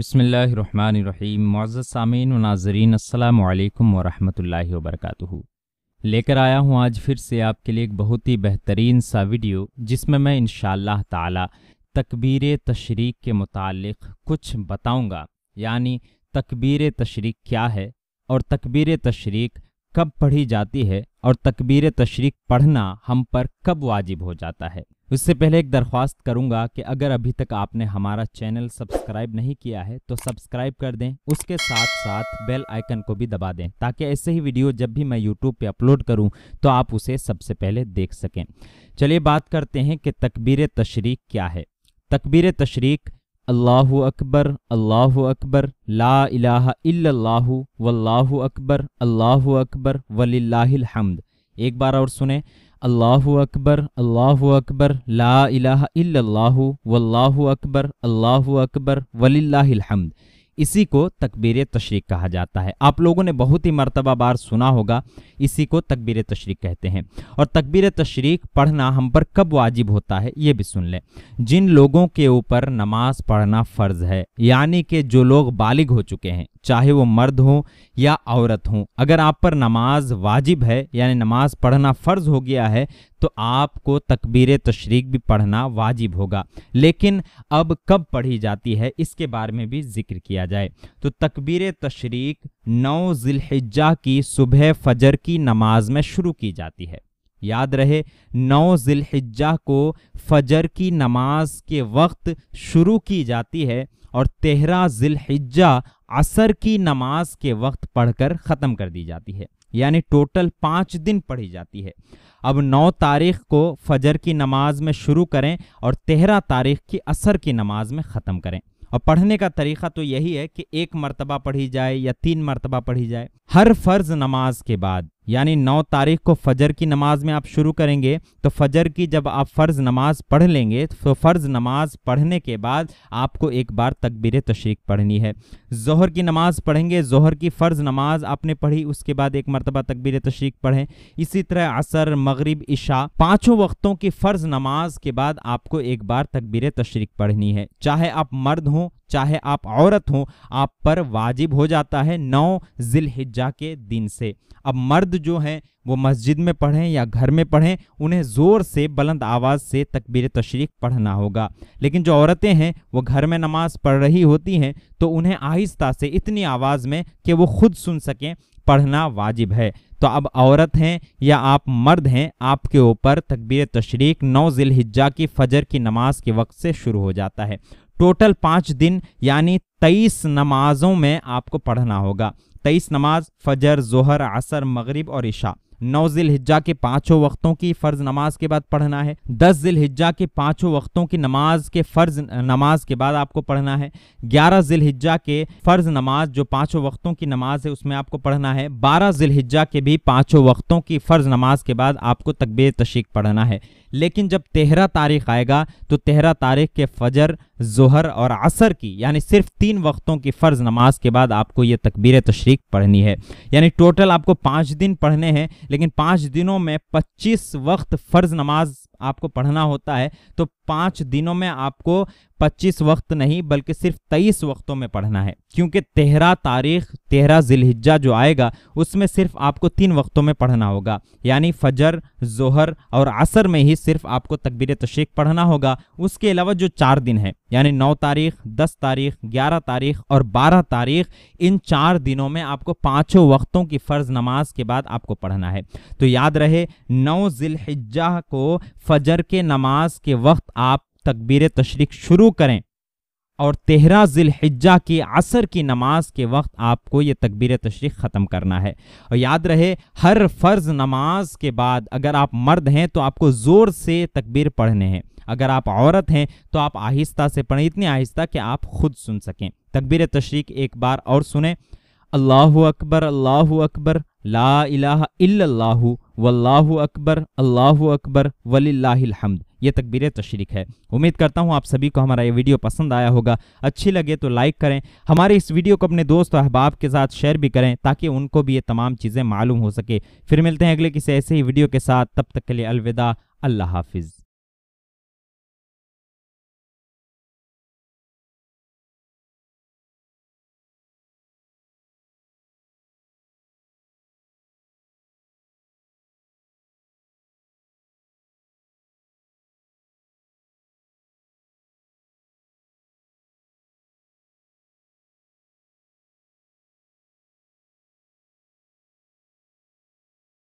بسم اللہ الرحمن الرحیم معزز سامعین و ناظرین السلام علیکم ورحمۃ اللہ وبرکاتہ لے کر آیا ہوں آج پھر سے آپ کے لیے ایک بہت ہی بہترین سا ویڈیو جس میں میں انشاءاللہ تعالی تکبیر تشریق کے متعلق کچھ بتاؤں گا یعنی تکبیر تشریق کیا ہے اور تکبیر تشریق کب پڑھی جاتی ہے اور تکبیر تشریق پڑھنا ہم پر کب واجب ہو جاتا ہے اس سے پہلے ایک درخواست کروں گا کہ اگر ابھی تک آپ نے ہمارا چینل سبسکرائب نہیں کیا ہے تو سبسکرائب کر دیں اس کے ساتھ ساتھ بیل آئیکن کو بھی دبا دیں تاکہ ایسے ہی ویڈیو جب بھی میں یوٹیوب پہ اپلوڈ کروں تو آپ اسے سب سے پہلے دیکھ سکیں چلیے بات کرتے ہیں کہ تکبیر تشریق کیا ہے تکبیر تشریق اللہ اکبر اللہ اکبر لا الہ الا اللہ واللہ اکبر اللہ اکبر وللہ الحمد ایک بار اور سنیں അള്ളാഹു അക്ബർ അള്ളാഹു അക്ബർ ലാ ഇലാഹ ഇല്ലല്ലാഹു വല്ലാഹു അക്ബർ അള്ളാഹു അക്ബർ വലില്ലാഹിൽ ഹംദ് اسی کو تکبیر تشریق کہا جاتا ہے آپ لوگوں نے بہت ہی مرتبہ بار سنا ہوگا اسی کو تکبیر تشریق کہتے ہیں اور تکبیر تشریق پڑھنا ہم پر کب واجب ہوتا ہے یہ بھی سن لیں جن لوگوں کے اوپر نماز پڑھنا فرض ہے یعنی کہ جو لوگ بالغ ہو چکے ہیں چاہے وہ مرد ہوں یا عورت ہوں اگر آپ پر نماز واجب ہے یعنی نماز پڑھنا فرض ہو گیا ہے تو آپ کو تکبیر تشریق بھی پڑھنا واجب ہوگا لیکن اب کب پڑھی جاتی ہے اس کے بارے میں بھی ذکر کیا جائے تو تکبیر تشریق نو ذی الحجہ کی صبح فجر کی نماز میں شروع کی جاتی ہے یاد رہے نو ذی الحجہ کو فجر کی نماز کے وقت شروع کی جاتی ہے اور تیرہ ذی الحجہ عصر کی نماز کے وقت پڑھ کر ختم کر دی جاتی ہے یعنی ٹوٹل پانچ دن پڑھی جاتی ہے اب نو تاریخ کو فجر کی نماز میں شروع کریں اور تیرہ تاریخ کی عصر کی نماز میں ختم کریں اور پڑھنے کا طریقہ تو یہی ہے کہ ایک مرتبہ پڑھی جائے یا تین مرتبہ پڑھی جائے ہر فرض نماز کے بعد یعنی نو تاریخ کو فجر کی نماز میں آپ شروع کریں گے تو فجر کی جب آپ فرض نماز پڑھ لیں گے تو فرض نماز پڑھنے کے بعد آپ کو ایک بار تکبیر تشریق پڑھنی ہے ظہر کی نماز پڑھیں گے ظہر کی فرض نماز آپ نے پڑھی اس کے بعد ایک مرتبہ تکبیر تشریق پڑھیں اسی طرح عصر مغرب عشاء پانچوں وقتوں کی فرض نماز کے بعد آپ کو ایک بار تکبیر تشریق پڑھنی ہے چاہے آپ مرد ہوں چاہے آپ عورت ہوں آپ پر واجب ہو جاتا ہے نو ذی الحجہ کے دن سے اب مرد جو ہیں وہ مسجد میں پڑھیں یا گھر میں پڑھیں انہیں زور سے بلند آواز سے تکبیر تشریق پڑھنا ہوگا لیکن جو عورتیں ہیں وہ گھر میں نماز پڑھ رہی ہوتی ہیں تو انہیں آہستہ سے اتنی آواز میں کہ وہ خود سن سکیں پڑھنا واجب ہے تو اب عورت ہیں یا آپ مرد ہیں آپ کے اوپر تکبیر تشریق نو ذی الحجہ کی فجر کی نماز کے وقت سے شروع ہو جاتا ہے ٹوٹل پانچ دن یعنی تئیس نمازوں میں آپ کو پڑھنا ہوگا تیئیس نماز فجر ظہر عصر مغرب اور عشاء نو ذی حجا کے پانچوں وقتوں کی فرض نماز کے بعد پڑھنا ہے دس ذی حجا کے پانچوں وقتوں کی نماز کے فرض نماز کے بعد آپ کو پڑھنا ہے گیارہ ذی حجا کے فرض نماز جو پانچوں وقتوں کی نماز ہے اس میں آپ کو پڑھنا ہے بارہ ذی حجا کے بھی پانچوں وقتوں کی فرض نماز کے بعد آپ کو تقبیر تشریق پڑھنا ہے لیکن جب تہرہ تاریخ آئے گا تو تہرہ تاریخ کے فجر ظہر اور عصر کی یعنی صرف تین وقتوں کی فرض نماز کے بعد آپ کو یہ تکبیر تشریق پڑھنی ہے یعنی ٹوٹل آپ کو پانچ دن پڑھنے ہیں لیکن پانچ دنوں میں پچیس وقت فرض نماز آپ کو پڑھنا ہوتا ہے تو پانچ دنوں میں آپ کو پچیس وقت نہیں بلکہ صرف تیئیس وقتوں میں پڑھنا ہے کیونکہ تیرہ تاریخ تہرہ ذی جو آئے گا اس میں صرف آپ کو تین وقتوں میں پڑھنا ہوگا یعنی فجر ظہر اور عصر میں ہی صرف آپ کو تقبیر تشریق پڑھنا ہوگا اس کے علاوہ جو چار دن ہیں یعنی نو تاریخ دس تاریخ گیارہ تاریخ اور بارہ تاریخ ان چار دنوں میں آپ کو پانچوں وقتوں کی فرض نماز کے بعد آپ کو پڑھنا ہے تو یاد رہے نو ذی الحجہ کو فجر کے نماز کے وقت آپ تکبیر تشریق شروع کریں اور تہرہ ذی الحجہ کی عصر کی نماز کے وقت آپ کو یہ تکبیر تشریق ختم کرنا ہے اور یاد رہے ہر فرض نماز کے بعد اگر آپ مرد ہیں تو آپ کو زور سے تکبیر پڑھنے ہیں اگر آپ عورت ہیں تو آپ آہستہ سے پڑھیں اتنی آہستہ کہ آپ خود سن سکیں تکبیر تشریق ایک بار اور سنیں اللہ اکبر اللہ اکبر لا الہ الا اللہ واللہ اکبر اللہ اکبر وللہ الحمد یہ تکبیر تشریق ہے امید کرتا ہوں آپ سبھی کو ہمارا یہ ویڈیو پسند آیا ہوگا اچھی لگے تو لائک کریں ہمارے اس ویڈیو کو اپنے دوست و احباب کے ساتھ شیئر بھی کریں تاکہ ان کو بھی یہ تمام چیزیں معلوم ہو سکے پھر ملتے ہیں اگلے کسی ایسے ہی ویڈیو کے ساتھ تب تک کے لیے الوداع اللہ حافظ